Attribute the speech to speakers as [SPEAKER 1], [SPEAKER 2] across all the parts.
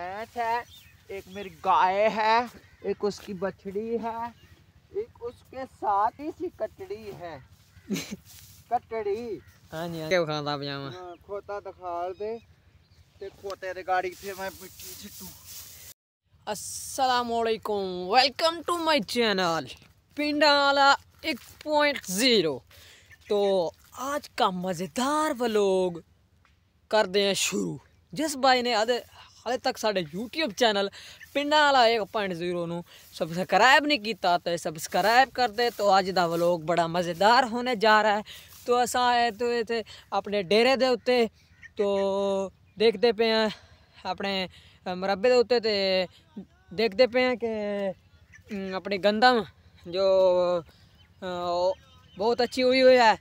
[SPEAKER 1] भैंस है एक मेरी गाय है एक उसकी बछड़ी है एक उसके साथ ही सी कटड़ी है कटड़ी
[SPEAKER 2] हाँ जी हाँ। क्या खाता पजामा
[SPEAKER 1] हाँ, खोता दिखा दे ਤੇ ਖੋਤੇ ਦੇ ਗਾੜੀ ਤੇ ਮੈਂ ਮਿੱਟੀ ਸਿੱਟੂ
[SPEAKER 2] असलकुम वेलकम टू माय चैनल पिंडाला 1.0 तो आज का मज़ेदार व्लॉग कर दें शुरू जिस भाई ने अद ਹਾਲੇ ਤੱਕ ਸਾਡੇ YouTube ਚੈਨਲ ਪਿੰਡਾਂ ਵਾਲਾ 1.0 ਨੂੰ ਸਬਸਕ੍ਰਾਈਬ ਨਹੀਂ ਕੀਤਾ ਤਾਂ ਸਬਸਕ੍ਰਾਈਬ ਕਰ ਦੇ ਤਾਂ ਅੱਜ ਦਾ ਵਲੋਗ ਬੜਾ ਮਜ਼ੇਦਾਰ ਹੋਣੇ ਜਾ ਰਿਹਾ ਹੈ ਤੋ ਅਸਾਂ ਆਏ ਤੋ ਇਥੇ ਆਪਣੇ ਡੇਰੇ ਦੇ ਉੱਤੇ ਤੋ ਦੇਖਦੇ ਪਏ ਆ ਆਪਣੇ ਮਰਬੇ ਦੇ ਉੱਤੇ ਤੇ ਦੇਖਦੇ ਪਏ ਆ ਕਿ ਆਪਣੀ ਗੰਦਮ ਜੋ ਬਹੁਤ ਅੱਛੀ ਹੋਈ ਹੋਈ ਹੈ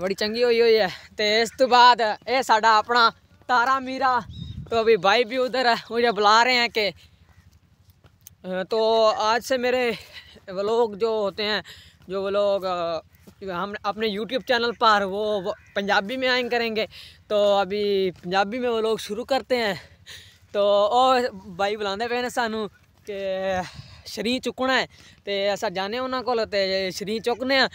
[SPEAKER 2] ਬੜੀ ਚੰਗੀ ਹੋਈ ਹੋਈ ਹੈ ਤੇ ਇਸ ਤੋਂ ਬਾਅਦ ਇਹ ਸਾਡਾ ਆਪਣਾ ਤਾਰਾ ਮੀਰਾ तो अभी भाई भी उधर मुझे बुला रहे हैं कि तो आज से मेरे व्लॉग जो होते हैं जो व्लॉग हम अपने यूट्यूब चैनल पर वो पंजाबी में आइन करेंगे तो अभी पंजाबी में वो लोग शुरू करते हैं तो और भाई बुलाते पे सानू कि ਸ਼ਰੀ ਚੁੱਕਣਾ ਹੈ ਤੇ ਅਸਾਂ ਜਾਣੇ ਉਹਨਾਂ ਕੋਲ ਤੇ ਸ਼ਰੀ ਚੁੱਕਨੇ ਆ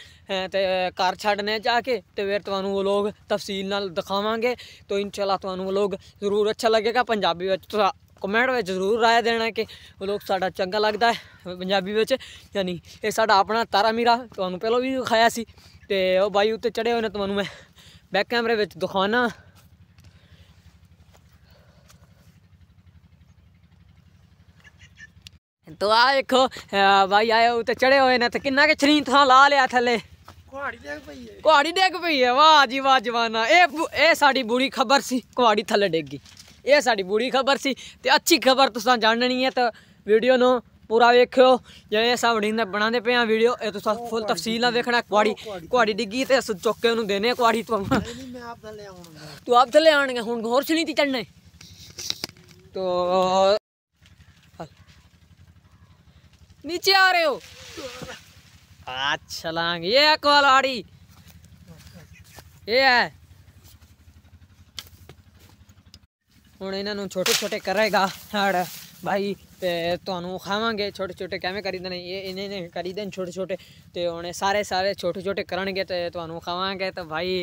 [SPEAKER 2] ਤੇ ਘਰ ਛੱਡਨੇ ਜਾ ਕੇ ਤੇ ਫਿਰ ਤੁਹਾਨੂੰ ਉਹ ਲੋਗ ਤਫਸੀਲ ਨਾਲ ਦਿਖਾਵਾਂਗੇ ਤੋ ਇਨਸ਼ਾਅੱਲਾ ਤੁਹਾਨੂੰ ਉਹ ਲੋਗ ਜ਼ਰੂਰ ਅੱਛਾ ਲੱਗੇਗਾ ਪੰਜਾਬੀ ਵਿੱਚ ਤੁਸੀਂ ਕਮੈਂਟ ਵਿੱਚ ਜ਼ਰੂਰ ਰਾਏ ਦੇਣਾ ਕਿ ਉਹ ਲੋਕ ਸਾਡਾ ਚੰਗਾ ਲੱਗਦਾ ਹੈ ਪੰਜਾਬੀ ਵਿੱਚ ਯਾਨੀ ਇਹ ਸਾਡਾ ਆਪਣਾ ਤਾਰਾ ਮੀਰਾ ਤੁਹਾਨੂੰ ਪਹਿਲਾਂ ਵੀ ਖਾਇਆ ਸੀ ਤੇ ਉਹ ਬਾਈ ਉੱਤੇ ਚੜੇ ਹੋਏ ਨੇ ਤੁਹਾਨੂੰ ਮੈਂ ਬੈਕ ਕੈਮਰੇ ਵਿੱਚ ਦਿਖਾਉਣਾ ਤੋ ਆ ਵੇਖੋ ਭਾਈ ਆਏ ਤੇ ਚੜੇ ਹੋਏ ਨੇ ਤੇ ਕਿੰਨਾ ਕਿ ਛਰੀਂ ਥਾਂ ਲਾ ਲਿਆ ਥੱਲੇ ਕੁਹਾੜੀ ਡੇਗ ਪਈ ਹੈ ਕੁਹਾੜੀ ਡੇਗ ਪਈ ਹੈ ਵਾਹ ਜੀ ਵਾਹ ਜਵਾਨਾ ਇਹ ਇਹ ਸਾਡੀ ਬੁਰੀ ਖਬਰ ਸੀ ਕੁਹਾੜੀ ਥੱਲੇ ਡੇਗ ਗਈ ਇਹ ਸਾਡੀ ਬੁਰੀ ਖਬਰ ਸੀ ਤੇ ਅੱਛੀ ਖਬਰ ਤੁਸੀਂ ਜਾਣਨੀ ਹੈ ਤਾਂ ਵੀਡੀਓ ਨੂੰ ਪੂਰਾ ਵੇਖਿਓ ਇਹ ਸਭ ਨੇ ਬਣਾਉਂਦੇ ਪਿਆ ਵੀਡੀਓ ਇਹ ਤੁਸੀਂ ਫੁੱਲ ਤਫਸੀਲ ਨਾਲ ਵੇਖਣਾ ਕੁਹਾੜੀ ਕੁਹਾੜੀ ਡਿੱਗੀ ਤੇ ਅਸੀਂ ਚੁੱਕ ਕੇ ਉਹਨੂੰ ਦੇਨੇ ਕੁਹਾੜੀ ਤੋਂ ਮੈਂ ਆਪ ਥੱਲੇ ਆਉਣਾ ਤੂੰ ਆਪ ਥੱਲੇ ਆਣਗੇ ਹੁਣ ਹੋਰ ਛਣੀ ਤੇ ਚੜਨਾ ਤੋ नीचे आ रहे हो अच्छा ये कोलाड़ी ये है हूँ इन्हों छोटे छोटे करेगा हाड़ भाई तू खावे छोटे छोटे कैमें करी देने ये इन्हें करी देने छोटे छोटे तो उन्हें सारे सारे छोटे छोटे करे तो तू खावे तो भाई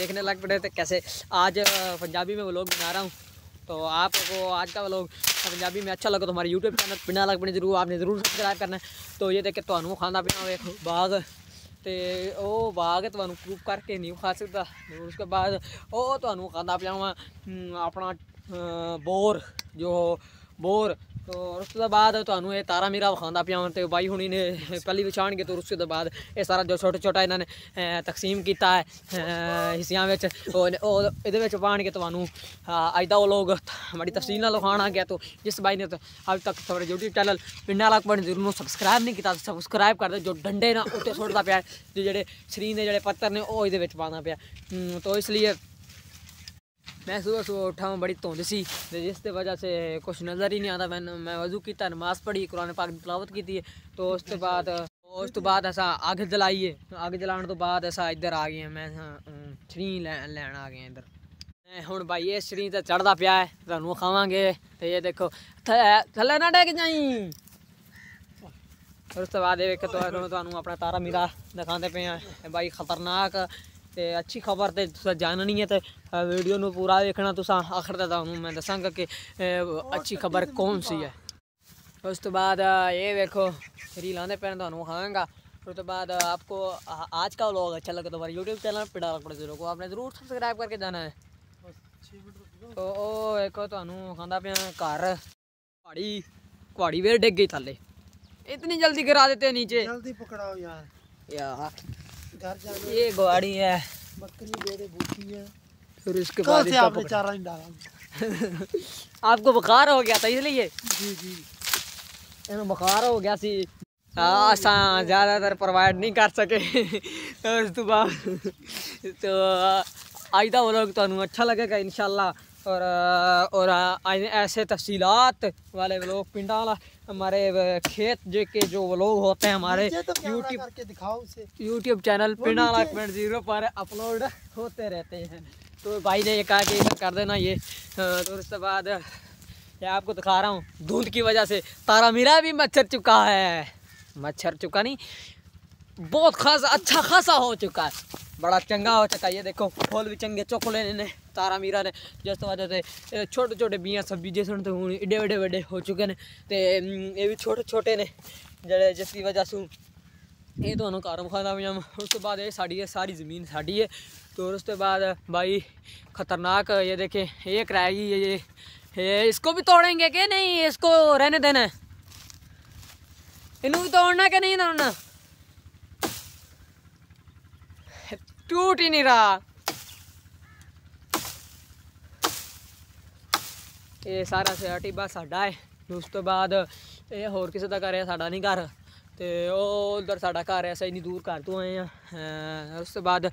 [SPEAKER 2] देखने लग पड़े तो कैसे आज पंजाबी में वो लोग बना रहा हूँ तो आपको आज का लोग पंजाबी में अच्छा लगा तो हमारे यूट्यूब चैनल पिंडा लग पड़ी जरूर आपने जरूर सब्सक्राइब करना तो ये देਖ ਤੁਹਾਨੂੰ खाना पीना ਹੋਵੇ ਬਾਗ ਤੇ ਉਹ ਬਾਗ ਤੁਹਾਨੂੰ ਪ੍ਰੂਫ ਕਰਕੇ ਨਹੀਂ ਖਾ ਸਕਦਾ ਉਸ ਤੋਂ ਬਾਅਦ ਉਹ ਤੁਹਾਨੂੰ ਖਾਂਦਾ ਪਿਆਵਾ ਆਪਣਾ ਬੋਰ ਜੋ ਬੋਰ ਤੋਂ ਉਸ ਤੋਂ ਬਾਅਦ ਤੁਹਾਨੂੰ ਇਹ ਤਾਰਾ ਮੀਰਾ ਵਿਖਾਉਂਦਾ ਪਿਆ ਹੁਣ ਤੇ ਬਾਈ ਹੁਣੀ ਨੇ ਪਹਿਲੀ ਵਿਛਾਣਗੇ ਤੋਂ ਉਸ ਤੋਂ ਬਾਅਦ ਇਹ ਸਾਰਾ ਜੋ ਛੋਟਾ ਛੋਟਾ ਇਹਨਾਂ ਨੇ ਤਕਸੀਮ ਕੀਤਾ ਹੈ ਹਿੱਸਿਆਂ ਵਿੱਚ ਉਹ ਇਹਦੇ ਵਿੱਚ ਪਾਣਗੇ ਤੁਹਾਨੂੰ ਅੱਜ ਦਾ ਉਹ ਲੋਗ ਮੜੀ ਤਫਸੀਲ ਨਾਲ ਲਖਾਣਾ ਗਿਆ ਤੋ ਜਿਸ ਬਾਈ ਨੇ ਅਜ ਤੱਕ ਸਾਡੇ YouTube ਚੈਨਲ ਪਿੰਡਾਂ ਲੱਕ ਬਣ ਜ਼ਰੂਰ ਨੂੰ ਸਬਸਕ੍ਰਾਈਬ ਨਹੀਂ ਕੀਤਾ ਸਬਸਕ੍ਰਾਈਬ ਕਰ ਦਿਓ ਜੋ ਡੰਡੇ ਨਾਲ ਉੱਤੇ ਛੋਟਦਾ ਪਿਆ ਜਿਹੜੇ ਸਰੀਰ ਦੇ ਜਿਹੜੇ ਪੱਤਰ ਨੇ ਉਹ ਇਹਦੇ ਵਿੱਚ ਪਾਉਂਦਾ ਪਿਆ ਤੋ ਇਸ ਲਈ ਮੈਂ ਸੁਬਹ सुबह ਮੈਂ ਬੜੀ ਧੁੰਦ ਸੀ ਤੇ ਜਿਸ ਤੇ ਵਜ੍ਹਾ ਸੇ ਕੁਝ ਨਜ਼ਰ ਹੀ ਨਹੀਂ ਆਦਾ ਮੈਂ ਮੈਂ ਵਜ਼ੂ ਕੀਤਾ ਨਮਾਜ਼ ਪੜ੍ਹੀ ਕੁਰਾਨ ਪਾਕ ਦੀ ਤਲਾਵਤ ਕੀਤੀ तो ਉਸ ਤੋਂ ਬਾਅਦ ਉਸ ਤੋਂ ਬਾਅਦ ਅਸਾਂ ਅੱਗ ਜਲਾਈਏ ਅੱਗ ਜਲਾਉਣ ਤੋਂ ਬਾਅਦ ਅਸਾਂ ਇੱਧਰ ਆ ਗਏ ਮੈਂ ਛਰੀ ਲੈਣ ਆ ਗਏ ਇੱਧਰ ਹੁਣ ਭਾਈ ਇਹ ਛਰੀ ਤਾਂ ਚੜਦਾ ਪਿਆ ਹੈ ਤੁਹਾਨੂੰ ਖਾਵਾਂਗੇ ਤੇ ਇਹ ਦੇਖੋ ਥੱਲੇ ਨਾ ਡੇਗ ਜਾਈ ਉਸ ਤੋਂ ਬਾਅਦ ਇਹ ਵੇਖੋ ਤੁਹਾਨੂੰ ਆਪਣਾ ਤਾਰਾ ਮੀਰਾ ਦਿਖਾਉਂਦੇ ਪਏ ਆ ਬਾਈ ਖਤਰਨਾਕ ਤੇ ਅੱਛੀ ਖਬਰ ਤੇ ਤੁਸੀਂ ਜਾਣਨੀ ਹੈ ਤੇ ਵੀਡੀਓ ਨੂੰ ਪੂਰਾ ਵੇਖਣਾ ਤੁਸੀਂ ਆਖਰ ਤੱਕ ਤੁਹਾਨੂੰ ਮੈਂ ਦੱਸਾਂਗਾ ਕਿ ਅੱਛੀ ਖਬਰ ਕੌਣ ਸੀ ਹੈ ਉਸ ਤੋਂ ਬਾਅਦ ਇਹ ਵੇਖੋ ਰੀਲਾਂ ਲਾਂਦੇ ਪੈਣ ਤੁਹਾਨੂੰ ਖਾਂਗਾ ਉਸ ਤੋਂ ਬਾਅਦ ਆਪਕੋ ਅੱਜ ਕਾ ਵਲੌਗ ਅੱਛਾ ਲੱਗਾ ਤੁਹਾਰੇ YouTube ਚੈਨਲ ਪਿੜਾ ਲੱਗ ਪੜੇ ਜ਼ਰੂਰ ਕੋ ਆਪਨੇ ਜ਼ਰੂਰ ਸਬਸਕ੍ਰਾਈਬ ਕਰਕੇ ਜਾਣਾ ਹੈ ਓ ਵੇਖੋ ਤੁਹਾਨੂੰ ਖਾਂਦਾ ਪਿਆ ਘਰ ਪਹਾੜੀ ਪਹਾੜੀ ਵੇਰ ਡਿੱਗ ਗਈ ਥੱਲੇ ਇਤਨੀ ਜਲਦੀ ਗਿਰਾ ਦਿੱਤੇ ਨੀਚੇ ਜਲਦੀ ਪਕੜਾਓ ਯਾਰ ਯਾਰ घर जाना ये गुआड़ी है बकरी
[SPEAKER 1] मेरे भूखी है
[SPEAKER 2] फिर इसके बाद से आपने चारा नहीं डाला आपको बुखार हो गया था इसलिए जी जी इन्हें बुखार हो गया सी हाँ ज़्यादातर प्रोवाइड नहीं कर सके तो, तो अजदा तो, वो लोग तो अच्छा लगेगा इनशाला और और ऐसे तफसीलात वाले लोग पिंडा वाला हमारे खेत जो के जो लोग होते हैं हमारे यूट्यूब यूट्यूब तो चैनल पिंडा वाला पॉइंट जीरो पर अपलोड होते रहते हैं तो भाई ने ये कहा कि कर देना ये तो उसके बाद ये आपको दिखा रहा हूँ धुंध की वजह से तारा मीरा भी मच्छर चुका है मच्छर चुका नहीं बहुत खासा अच्छा खासा हो चुका है बड़ा चंगा हो चुका है ये देखो फूल भी चंगे चोकले ने तारा मीरा ने जिस तो वजह से छोटे छोटे बीया सब्जी जिस तो हूँ एडे वेडे वे हो चुके हैं तो ये भी छोटे छोटे ने जड़े जिसकी वजह से ये दोनों कारम खादा भी उस तो बाद ये साड़ी है सारी ज़मीन साड़ी है तो उसके बाद भाई ख़तरनाक ये देखें ये कराएगी ये ये इसको भी तोड़ेंगे कि नहीं इसको रहने देना इन भी तोड़ना कि नहीं तोड़ना टूट ही नहीं रहा ਇਹ ਸਾਰਾ ਸਿਆ ਟਿੱਬਾ ਸਾਡਾ ਹੈ ਉਸ ਤੋਂ ਬਾਅਦ ਇਹ ਹੋਰ ਕਿਸੇ ਦਾ ਘਰ ਹੈ ਸਾਡਾ ਨਹੀਂ ਕਰ ਤੇ ਉਹ ਉਧਰ ਸਾਡਾ ਘਰ ਹੈ ਅਸੀਂ ਦੂਰ ਕਰ ਤੋਂ ਆਏ ਆ ਉਸ ਤੋਂ ਬਾਅਦ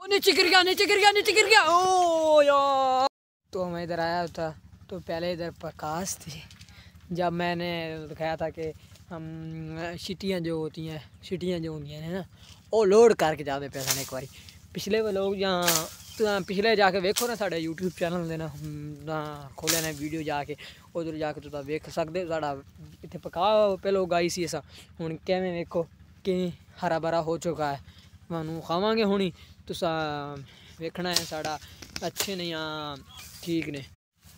[SPEAKER 2] ਉਹ ਨੀਚੇ ਗਿਰ ਗਿਆ नीचे गिर गया नीचे गिर गया ओ यार तो मैं इधर आया था तो पहले इधर प्रकाश थी जब मैंने दिखाया था कि ਸ਼ਿਟੀਆਂ ਜੋ ਹੁੰਦੀਆਂ ਸ਼ਿਟੀਆਂ ਜੋ ਹੁੰਦੀਆਂ ਨੇ ਨਾ ਉਹ ਲੋਡ ਕਰਕੇ ਜਾਦੇ ਪੈਸਾ ਨੇ ਇੱਕ ਵਾਰੀ ਪਿਛਲੇ ਵਲੋਗ ਜਾਂ ਤੁਸੀਂ ਪਿਛਲੇ ਜਾ ਕੇ ਵੇਖੋ ਨਾ ਸਾਡੇ YouTube ਚੈਨਲ ਦੇ ਨਾ ਖੋਲੇ ਨੇ ਵੀਡੀਓ ਜਾ ਕੇ ਉਧਰ ਜਾ ਕੇ ਤੁਸੀਂ ਵੇਖ ਸਕਦੇ ਸਾਡਾ ਇੱਥੇ ਪਕਾ ਪਹਿਲੋ ਗਾਈ ਸੀ ਅਸਾਂ ਹੁਣ ਕਿਵੇਂ ਵੇਖੋ ਕਿ ਹਰਾ ਭਰਾ ਹੋ ਚੁੱਕਾ ਹੈ ਮਾਨੂੰ ਖਾਵਾਂਗੇ ਹੁਣੀ ਤੁਸੀਂ ਵੇਖਣਾ ਹੈ ਸਾਡਾ ਅੱਛੇ ਨੇ ਆ ਠੀਕ ਨੇ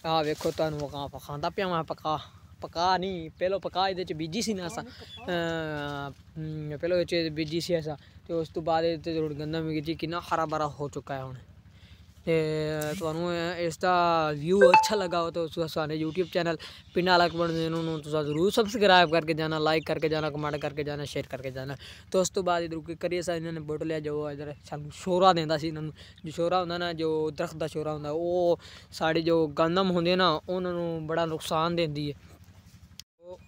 [SPEAKER 2] ਆ ਵੇਖੋ ਤੁਹਾਨੂੰ ਖਾਂਦਾ ਪਿਆਵਾ ਪਕਾ ਪਕਾ પકા નહીં પહેલો ਬੀਜੀ ਸੀ ਨਾ ਸਾ ਅ ਪਹਿਲੋ પહેલો ਚ ਬੀਜੀ ਸੀ ਐਸਾ ਤੇ ਉਸ ਤੋਂ ਬਾਅਦ ਇਹਦੇ ਜ਼ਰੂਰ ਗੰਦਾ ਮਿਲ ਜੀ ਕਿੰਨਾ ਹਰਾ ਭਰਾ ਹੋ ਚੁੱਕਾ ਹੈ ਹੁਣ ਤੇ ਤੁਹਾਨੂੰ ਇਸ ਦਾ ਵਿਊ ਅੱਛਾ ਲੱਗਾ ਹੋ ਤਾਂ ਉਸ ਸਾਡੇ YouTube ਚੈਨਲ ਪਿੰਡਾ ਦੇ ਨੂੰ ਤੁਸੀਂ ਜ਼ਰੂਰ ਸਬਸਕ੍ਰਾਈਬ ਕਰਕੇ ਜਾਣਾ ਲਾਈਕ ਕਰਕੇ ਜਾਣਾ ਕਮੈਂਟ ਕਰਕੇ ਜਾਣਾ ਸ਼ੇਅਰ ਕਰਕੇ ਜਾਣਾ ਤੇ ਉਸ ਤੋਂ ਬਾਅਦ ਇਧਰ ਰੁਕੇ ਕਰੀਏ ਸਾ ਇਹਨਾਂ ਨੇ ਬੋਟਲ ਲਿਆ ਜੋ ਇਧਰ ਸਾਨੂੰ ਸ਼ੋਰਾ ਦਿੰਦਾ ਸੀ ਇਹਨਾਂ ਨੂੰ ਜੋ ਸ਼ੋਰਾ ਹੁੰਦਾ ਨਾ ਜੋ ਦਰਖਤ ਦਾ ਸ਼ੋਰਾ ਹੁੰਦਾ ਉਹ ਸਾਡੇ ਜੋ ਗੰਦਮ ਹੁੰਦੇ ਨਾ ਉਹਨਾਂ ਨੂੰ ਬੜਾ ਨੁਕਸਾਨ ਦਿੰਦੀ ਹੈ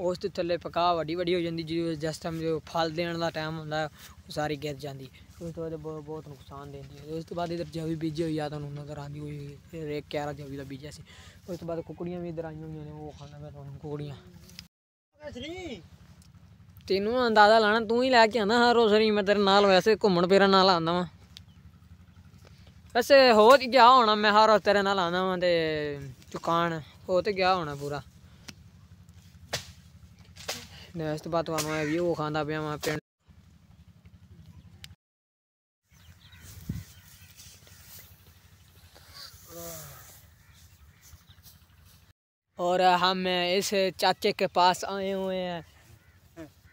[SPEAKER 2] ਉਸ ਤੇ ਥੱਲੇ ਪਕਾ ਵੱਡੀ ਵੱਡੀ ਹੋ ਜਾਂਦੀ ਜਿਵੇਂ ਜਸ ਟਾਈਮ ਜੋ ਫਲ ਦੇਣ ਦਾ ਟਾਈਮ ਹੁੰਦਾ ਉਹ ਸਾਰੀ ਗਿਰ ਜਾਂਦੀ ਉਸ ਤੋਂ ਬਾਅਦ ਬਹੁਤ ਨੁਕਸਾਨ ਦਿੰਦੀ ਉਸ ਤੋਂ ਬਾਅਦ ਇਧਰ ਜਵੀ ਬੀਜੀ ਹੋਈ ਆ ਤੁਹਾਨੂੰ ਨਜ਼ਰ ਆਂਦੀ ਹੋਈ ਰੇਕ ਕਿਆਰਾ ਜਵੀ ਦਾ ਬੀਜਿਆ ਸੀ ਉਸ ਤੋਂ ਬਾਅਦ ਕੁਕੜੀਆਂ ਵੀ ਇਧਰ ਆਈਆਂ ਹੋਈਆਂ ਨੇ ਉਹ ਖਾਣਾ ਮੈਂ ਤੁਹਾਨੂੰ ਕੁਕੜੀਆਂ ਤੈਨੂੰ ਅੰਦਾਜ਼ਾ ਲਾਣਾ ਤੂੰ ਹੀ ਲੈ ਕੇ ਆਣਾ ਹਰ ਸਰੀ ਮੈਂ ਤੇਰੇ ਨਾਲ ਵੈਸੇ ਘੁੰਮਣ ਫੇਰਨ ਨਾਲ ਆਂਦਾ ਵਾਂ ਵੈਸੇ ਹੋ ਗਿਆ ਹੋਣਾ ਮੈਂ ਹਰ ਤੇਰੇ ਨਾਲ ਆਂਦਾ ਵਾਂ ਤੇ ਦੁਕਾਨ ਹੋ ਤੇ ਗਿਆ ਹੋਣਾ ਪੂਰਾ ਇਸ ਤੋਂ ਬਾਅਦ ਤੁਹਾਨੂੰ ਇਹ ਵੀ ਉਹ ਖਾਂਦਾ ਪਿਆ ਮੈਂ ਪਿੰਡ ਔਰ ਹਮ ਇਸ ਚਾਚੇ ਕੇ ਪਾਸ ਆਏ ਹੋਏ ਆ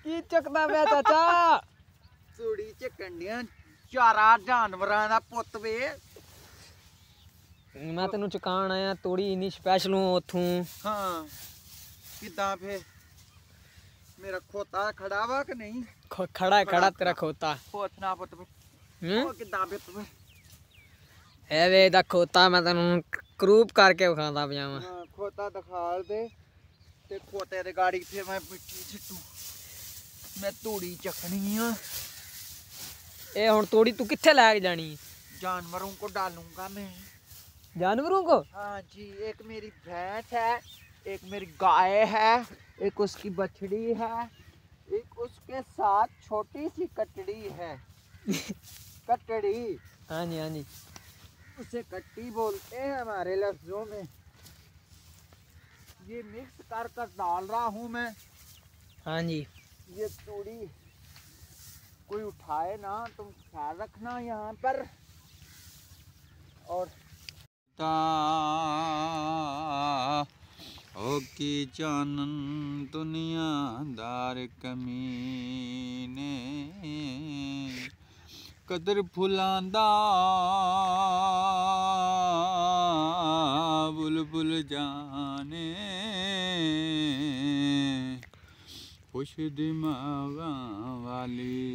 [SPEAKER 2] ਕੀ ਚੱਕਦਾ ਵੇ ਚਾਚਾ
[SPEAKER 1] ਚੂੜੀ ਚ ਕੰਡੀਆਂ ਚਾਰਾ ਜਾਨਵਰਾਂ ਦਾ ਪੁੱਤ ਵੇ
[SPEAKER 2] ਮੈਂ ਤੈਨੂੰ ਚੁਕਾਣ ਆਇਆ ਤੂੜੀ ਇਨੀ ਸਪੈਸ਼ਲ ਹੂੰ ਉਥੋਂ
[SPEAKER 1] ਹਾਂ ਕਿਦਾਂ ਫੇ ਮੇਰਾ ਖੋਤਾ खड़ावा कि नहीं
[SPEAKER 2] ਖੜਾ है ਖੜਾ ਤੇਰਾ ਖੋਤਾ
[SPEAKER 1] ਖੋਤਨਾ ਪੁੱਤ
[SPEAKER 2] ਹੂੰ ਕਿਦਾਂ ਬਿੱਤ ਵੇ ਵੇ ਦਾ ਖੋਤਾ ਮੈਂ ਤੈਨੂੰ ਕਰੂਪ ਕਰਕੇ ਵਿਖਾਉਂਦਾ ਪਜਾਮਾ
[SPEAKER 1] ਖੋਤਾ ਦਿਖਾ ਦੇ ਤੇ ਖੋਤੇ ਦੇ ਗਾੜੀ ਫੇ ਮੈਂ ਮਿੱਟੀ ਛਿੱਟੂ
[SPEAKER 2] ਮੈਂ ਧੂੜੀ ਚੱਕਣੀ ਆ ਇਹ ਹੁਣ ਤੋੜੀ ਤੂੰ ਕਿੱਥੇ ਲੈ ਕੇ ਜਾਣੀ
[SPEAKER 1] ਜਾਨਵਰੋਂ ਕੋ ਡਾਲੂਗਾ ਮੈਂ
[SPEAKER 2] ਜਾਨਵਰਾਂ ਕੋ ਹਾਂ
[SPEAKER 1] ਜੀ ਇੱਕ ਮੇਰੀ भैंस ਹੈ एक मेरी
[SPEAKER 2] गाय है एक उसकी बछड़ी
[SPEAKER 1] है एक उसके साथ छोटी सी कटड़ी है कटड़ी हाँ जी हाँ जी उसे कट्टी बोलते हैं हमारे लफ्जों में ये मिक्स कर कर डाल रहा हूँ मैं हाँ जी ये चूड़ी कोई उठाए ना तुम ख्याल रखना यहाँ पर और
[SPEAKER 3] ता ਹੋ ਕੀ ਚਾਨਨ ਦੁਨੀਆ ਦਾਰ ਕਮੀਨੇ ਕਦਰ ਫੁਲਾਂਦਾ ਬੁਲਬੁਲ ਜਾਣੇ ਖੁਸ਼ ਦਿਮਾਗਾਂ ਵਾਲੀ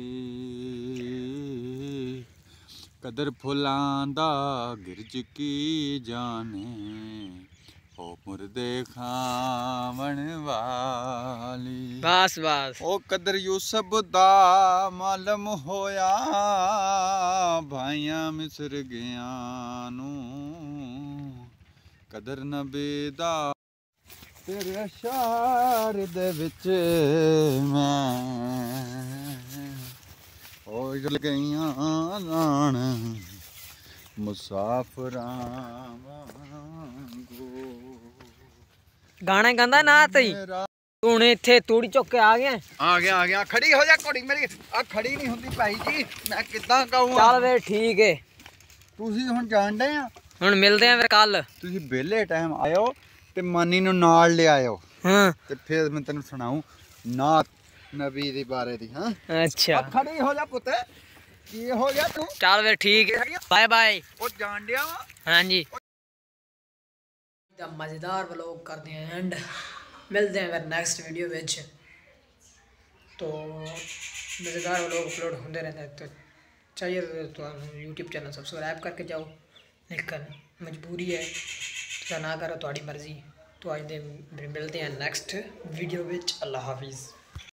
[SPEAKER 3] ਕਦਰ ਫੁਲਾਂਦਾ ਗਿਰਜ ਕੀ ਜਾਣੇ ਉਹ ਮੁਰਦੇ ਖਾਵਣ ਵਾਲੀ ਬਾਸ ਬਾਸ ਉਹ ਕਦਰ ਯੂਸਫ ਦਾ ਮਾਲਮ ਹੋਇਆ ਭਾਈਆਂ ਮਿਸਰ ਗਿਆ ਨੂੰ ਕਦਰ ਨਬੀ ਦਾ ਤੇਰੇ ਅਸ਼ਾਰ ਦੇ ਵਿੱਚ ਮੈਂ ਹੋ ਜਲ ਗਈਆਂ
[SPEAKER 2] ਨਾਣ ਮੁਸਾਫਰਾਂ ਗਾਣਾ ਗਾਉਂਦਾ ਨਾ ਤਈ ਹੁਣ ਇੱਥੇ ਤੂੜੀ ਚੁੱਕ ਕੇ ਆ ਗਿਆ ਆ ਗਿਆ ਆ ਗਿਆ ਖੜੀ
[SPEAKER 1] ਹੋ ਜਾ ਘੋੜੀ ਮੇਰੀ ਆ ਖੜੀ ਨਹੀਂ ਹੁੰਦੀ ਭਾਈ ਜੀ ਮੈਂ ਕਿੱਦਾਂ ਕਹੂੰ ਚੱਲ ਵੇ ਠੀਕ ਏ ਤੁਸੀਂ ਹੁਣ ਜਾਣਦੇ ਆ
[SPEAKER 2] ਹੁਣ ਮਿਲਦੇ ਆ ਫਿਰ ਕੱਲ ਤੁਸੀਂ
[SPEAKER 3] ਵਿਹਲੇ ਟਾਈਮ ਆਇਓ ਤੇ ਮਾਨੀ ਨੂੰ ਨਾਲ ਲਿਆਇਓ ਹਾਂ ਤੇ ਫਿਰ ਮੈਂ ਤੈਨੂੰ ਸੁਣਾਉਂ ਨਾ ਨਬੀ ਦੇ ਬਾਰੇ ਦੀ ਹਾਂ ਅੱਛਾ ਖੜੀ ਹੋ ਜਾ ਪੁੱਤ
[SPEAKER 1] ਕੀ ਹੋ
[SPEAKER 2] ਗਿਆ ਤੂੰ ਚੱਲ ਵੇ ਠੀਕ ਹੈ ਬਾਏ ਬਾਏ ਉਹ ਜਾਣਦੇ ਆ ਹਾਂਜੀ एकदम मज़ेदार व्लॉग करते हैं एंड मिलते हैं अगर नैक्सट वीडियो में तो मज़ेदार व्लॉग अपलोड होंगे रहते हैं तो चाहिए तो यूट्यूब चैनल सबसक्राइब करके जाओ लेकिन मजबूरी है ना करो थोड़ी तो मर्जी तो अज मिलते हैं नैक्सट वीडियो में अल्लाह हाफिज़